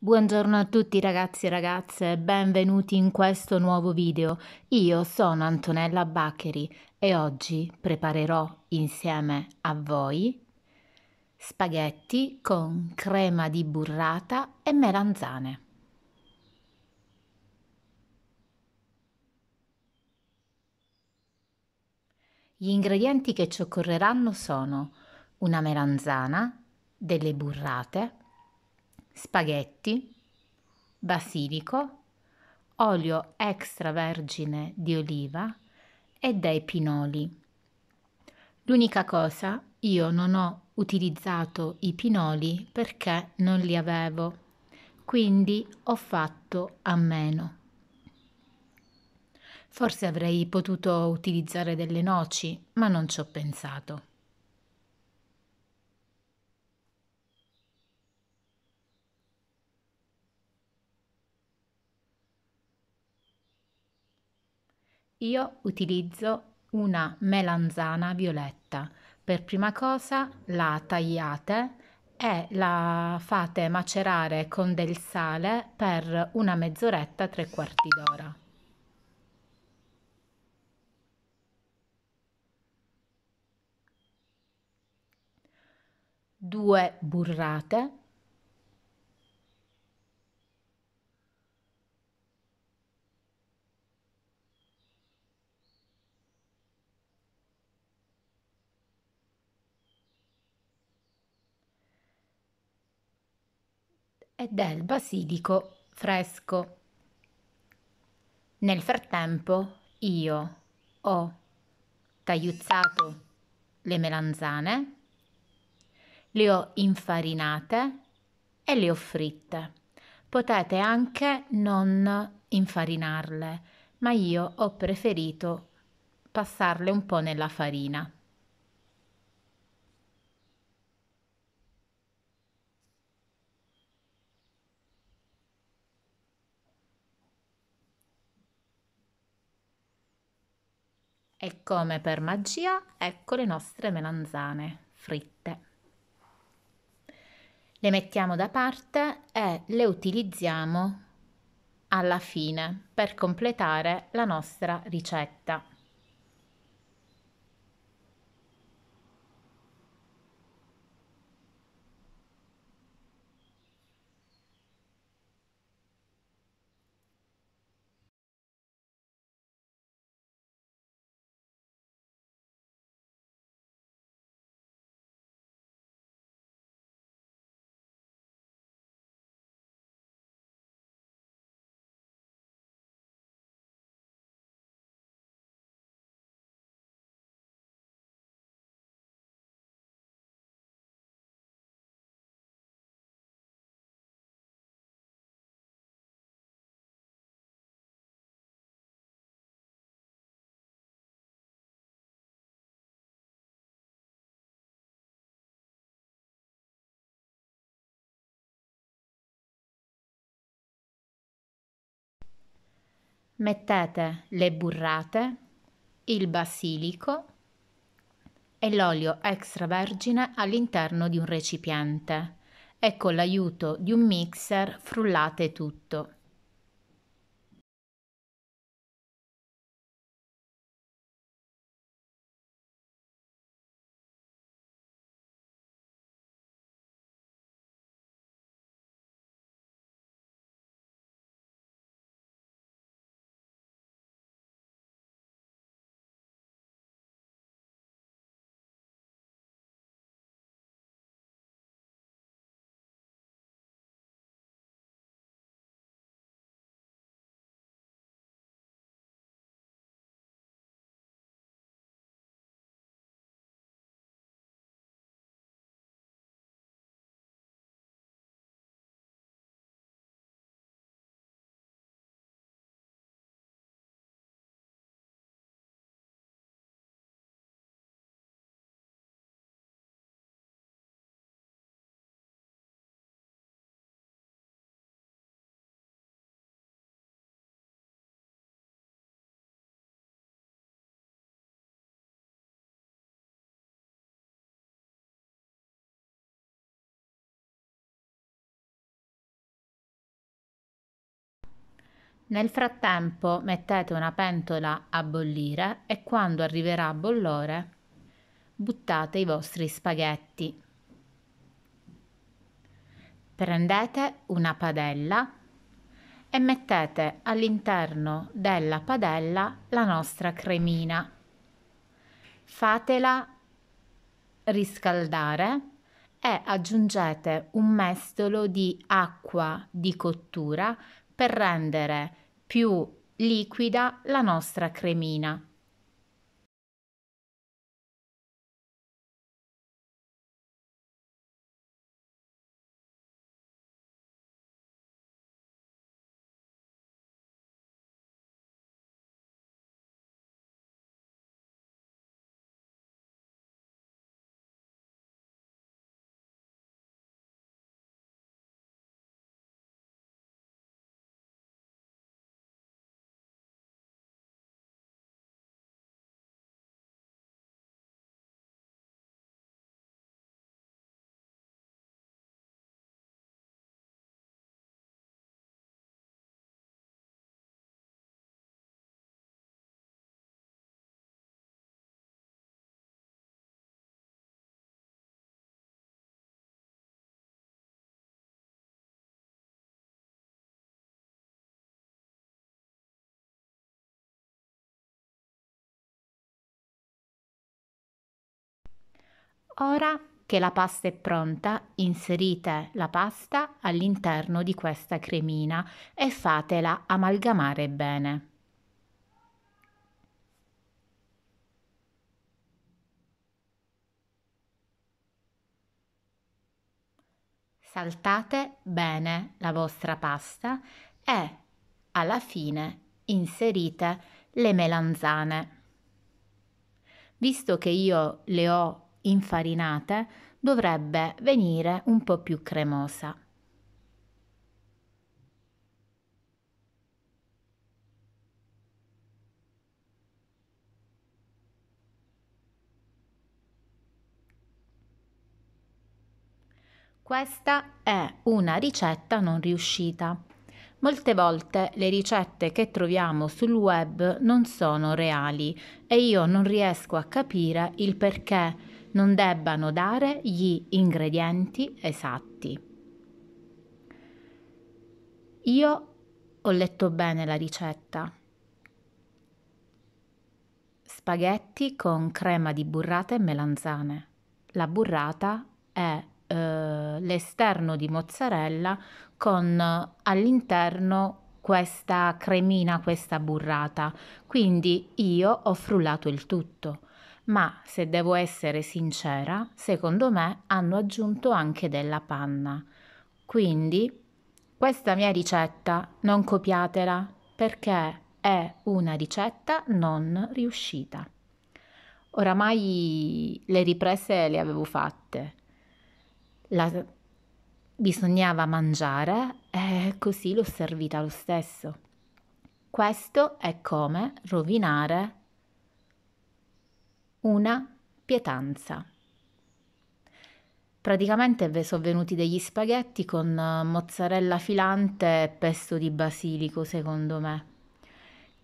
Buongiorno a tutti ragazzi e ragazze, benvenuti in questo nuovo video. Io sono Antonella Baccheri e oggi preparerò insieme a voi spaghetti con crema di burrata e melanzane. Gli ingredienti che ci occorreranno sono una melanzana, delle burrate, spaghetti, basilico, olio extravergine di oliva e dei pinoli. L'unica cosa, io non ho utilizzato i pinoli perché non li avevo, quindi ho fatto a meno. Forse avrei potuto utilizzare delle noci, ma non ci ho pensato. Io utilizzo una melanzana violetta. Per prima cosa la tagliate e la fate macerare con del sale per una mezz'oretta, tre quarti d'ora. Due burrate e del basilico fresco. Nel frattempo io ho tagliuzzato le melanzane, le ho infarinate e le ho fritte. Potete anche non infarinarle, ma io ho preferito passarle un po' nella farina. E come per magia, ecco le nostre melanzane fritte. Le mettiamo da parte e le utilizziamo alla fine per completare la nostra ricetta. mettete le burrate, il basilico e l'olio extravergine all'interno di un recipiente e con l'aiuto di un mixer frullate tutto. Nel frattempo mettete una pentola a bollire e quando arriverà a bollore buttate i vostri spaghetti. Prendete una padella e mettete all'interno della padella la nostra cremina. Fatela riscaldare e aggiungete un mestolo di acqua di cottura per rendere più liquida la nostra cremina. Ora che la pasta è pronta, inserite la pasta all'interno di questa cremina e fatela amalgamare bene. Saltate bene la vostra pasta e alla fine inserite le melanzane. Visto che io le ho infarinate, dovrebbe venire un po' più cremosa. Questa è una ricetta non riuscita. Molte volte le ricette che troviamo sul web non sono reali e io non riesco a capire il perché non debbano dare gli ingredienti esatti. Io ho letto bene la ricetta. Spaghetti con crema di burrata e melanzane. La burrata è eh, l'esterno di mozzarella con all'interno questa cremina, questa burrata. Quindi io ho frullato il tutto ma se devo essere sincera, secondo me hanno aggiunto anche della panna. Quindi, questa mia ricetta non copiatela perché è una ricetta non riuscita. Oramai le riprese le avevo fatte. La... Bisognava mangiare e così l'ho servita lo stesso. Questo è come rovinare una pietanza. Praticamente vi sono venuti degli spaghetti con eh, mozzarella filante e pesto di basilico, secondo me.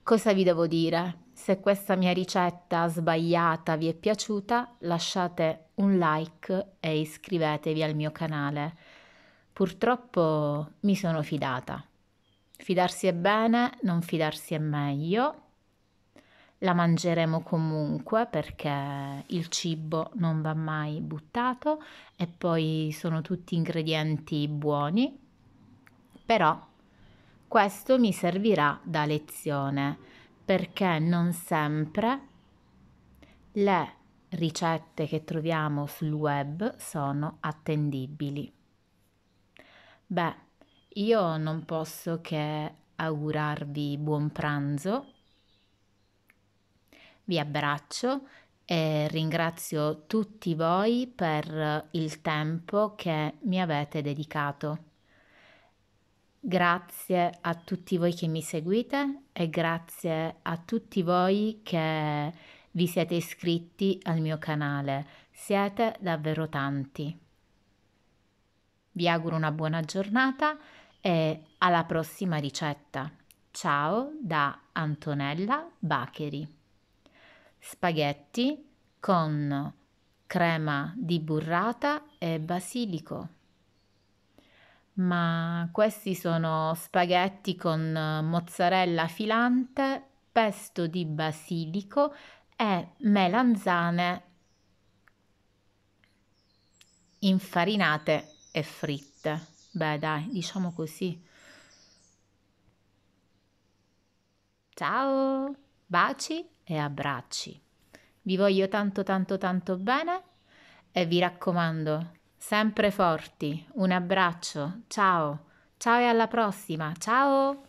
Cosa vi devo dire? Se questa mia ricetta sbagliata vi è piaciuta, lasciate un like e iscrivetevi al mio canale. Purtroppo mi sono fidata. Fidarsi è bene, non fidarsi è meglio la mangeremo comunque perché il cibo non va mai buttato e poi sono tutti ingredienti buoni, però questo mi servirà da lezione perché non sempre le ricette che troviamo sul web sono attendibili. Beh, io non posso che augurarvi buon pranzo vi abbraccio e ringrazio tutti voi per il tempo che mi avete dedicato. Grazie a tutti voi che mi seguite e grazie a tutti voi che vi siete iscritti al mio canale. Siete davvero tanti. Vi auguro una buona giornata e alla prossima ricetta. Ciao da Antonella Bacheri spaghetti con crema di burrata e basilico. Ma questi sono spaghetti con mozzarella filante, pesto di basilico e melanzane infarinate e fritte. Beh, dai, diciamo così. Ciao, baci e abbracci. Vi voglio tanto tanto tanto bene e vi raccomando, sempre forti. Un abbraccio, ciao, ciao e alla prossima, ciao!